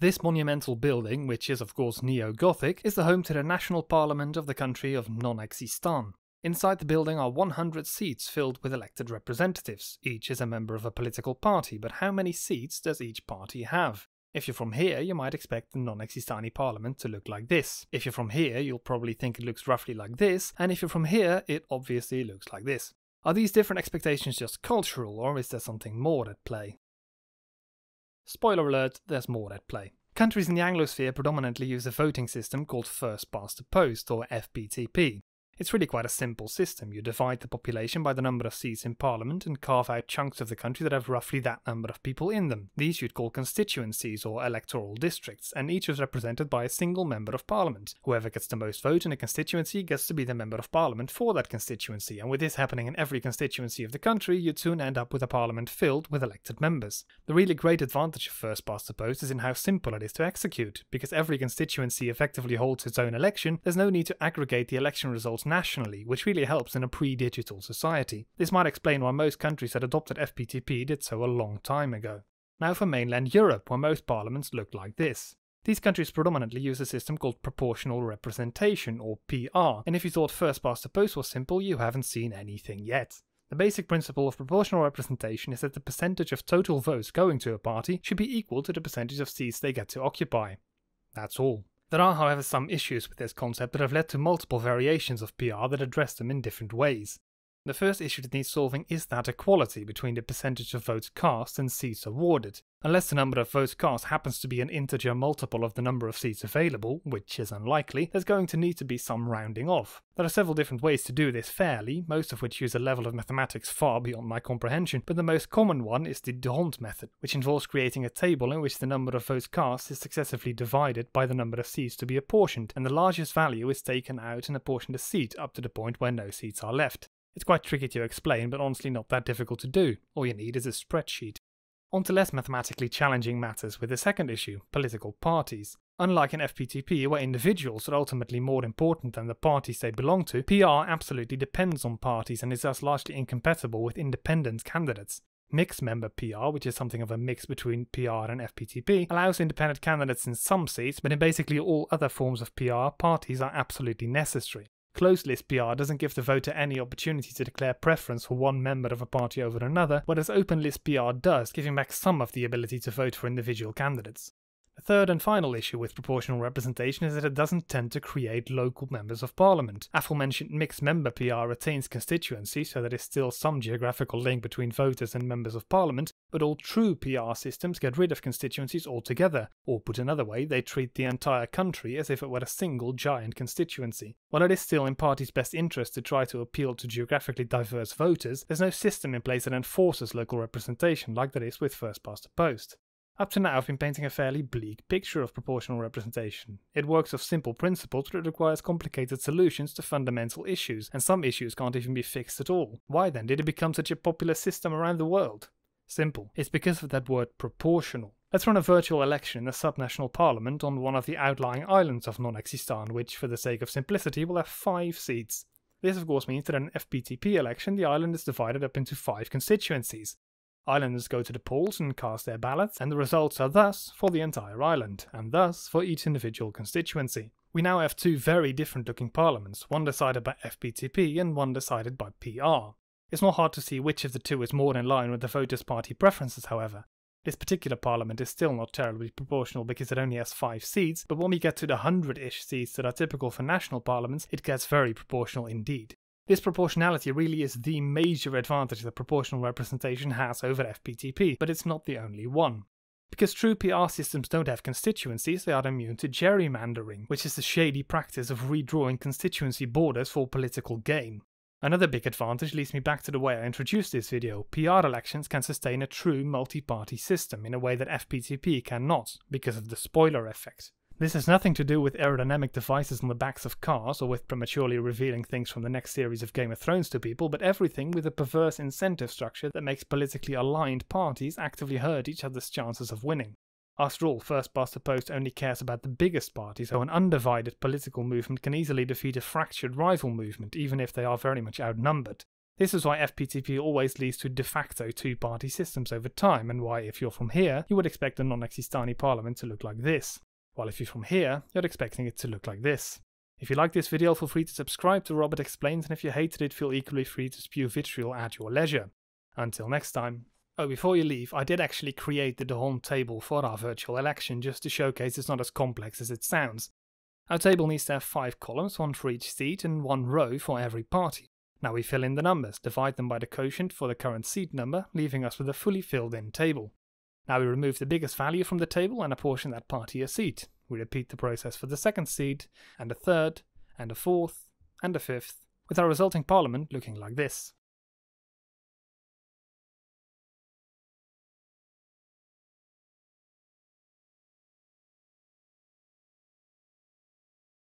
This monumental building, which is of course neo Gothic, is the home to the national parliament of the country of non Existant. Inside the building are 100 seats filled with elected representatives. Each is a member of a political party, but how many seats does each party have? If you're from here, you might expect the non-Existani parliament to look like this. If you're from here, you'll probably think it looks roughly like this, and if you're from here, it obviously looks like this. Are these different expectations just cultural, or is there something more at play? Spoiler alert, there's more at play. Countries in the Anglosphere predominantly use a voting system called First Past the Post, or FPTP. It's really quite a simple system. You divide the population by the number of seats in parliament and carve out chunks of the country that have roughly that number of people in them. These you'd call constituencies or electoral districts, and each is represented by a single member of parliament. Whoever gets the most vote in a constituency gets to be the member of parliament for that constituency, and with this happening in every constituency of the country, you'd soon end up with a parliament filled with elected members. The really great advantage of first past the post is in how simple it is to execute. Because every constituency effectively holds its own election, there's no need to aggregate the election results nationally, which really helps in a pre digital society. This might explain why most countries that adopted FPTP did so a long time ago. Now for mainland Europe, where most parliaments look like this. These countries predominantly use a system called proportional representation, or PR, and if you thought first past the post was simple, you haven't seen anything yet. The basic principle of proportional representation is that the percentage of total votes going to a party should be equal to the percentage of seats they get to occupy. That's all. There are, however, some issues with this concept that have led to multiple variations of PR that address them in different ways. The first issue that needs solving is that equality between the percentage of votes cast and seats awarded. Unless the number of votes cast happens to be an integer multiple of the number of seats available, which is unlikely, there's going to need to be some rounding off. There are several different ways to do this fairly, most of which use a level of mathematics far beyond my comprehension, but the most common one is the D'Hondt method, which involves creating a table in which the number of votes cast is successively divided by the number of seats to be apportioned, and the largest value is taken out and apportioned a seat up to the point where no seats are left. It's quite tricky to explain, but honestly not that difficult to do. All you need is a spreadsheet. On to less mathematically challenging matters with the second issue, political parties. Unlike in FPTP, where individuals are ultimately more important than the parties they belong to, PR absolutely depends on parties and is thus largely incompatible with independent candidates. Mixed member PR, which is something of a mix between PR and FPTP, allows independent candidates in some seats, but in basically all other forms of PR, parties are absolutely necessary. Closed list PR doesn't give the voter any opportunity to declare preference for one member of a party over another, whereas open list PR does, giving back some of the ability to vote for individual candidates. A third and final issue with proportional representation is that it doesn't tend to create local members of parliament. Aforementioned mixed member PR retains constituency, so there is still some geographical link between voters and members of parliament, but all true PR systems get rid of constituencies altogether, or put another way, they treat the entire country as if it were a single giant constituency. While it is still in parties' best interest to try to appeal to geographically diverse voters, there's no system in place that enforces local representation like there is with first past the post. Up to now, I've been painting a fairly bleak picture of proportional representation. It works of simple principles, but it requires complicated solutions to fundamental issues, and some issues can't even be fixed at all. Why then did it become such a popular system around the world? Simple. It's because of that word proportional. Let's run a virtual election in the subnational parliament on one of the outlying islands of Non-Existan, which, for the sake of simplicity, will have five seats. This of course means that in an FPTP election the island is divided up into five constituencies. Islanders go to the polls and cast their ballots, and the results are thus for the entire island, and thus for each individual constituency. We now have two very different looking parliaments, one decided by FPTP and one decided by PR. It's not hard to see which of the two is more in line with the voters' party preferences, however. This particular parliament is still not terribly proportional because it only has 5 seats, but when we get to the 100 ish seats that are typical for national parliaments, it gets very proportional indeed. This proportionality really is the major advantage that proportional representation has over FPTP, but it's not the only one. Because true PR systems don't have constituencies, they are immune to gerrymandering, which is the shady practice of redrawing constituency borders for political gain. Another big advantage leads me back to the way I introduced this video. PR elections can sustain a true multi-party system in a way that FPTP cannot, because of the spoiler effect. This has nothing to do with aerodynamic devices on the backs of cars or with prematurely revealing things from the next series of Game of Thrones to people, but everything with a perverse incentive structure that makes politically aligned parties actively hurt each other's chances of winning. After all, First Past the Post only cares about the biggest party, so an undivided political movement can easily defeat a fractured rival movement, even if they are very much outnumbered. This is why FPTP always leads to de facto two party systems over time, and why, if you're from here, you would expect the non Existani parliament to look like this. While if you're from here, you're expecting it to look like this. If you like this video, feel free to subscribe to Robert Explains, and if you hated it, feel equally free to spew vitriol at your leisure. Until next time. Oh, before you leave, I did actually create the Dhorn table for our virtual election just to showcase it's not as complex as it sounds. Our table needs to have 5 columns, one for each seat and one row for every party. Now we fill in the numbers, divide them by the quotient for the current seat number, leaving us with a fully filled in table. Now we remove the biggest value from the table and apportion that party a seat. We repeat the process for the second seat, and a third, and a fourth, and a fifth, with our resulting parliament looking like this.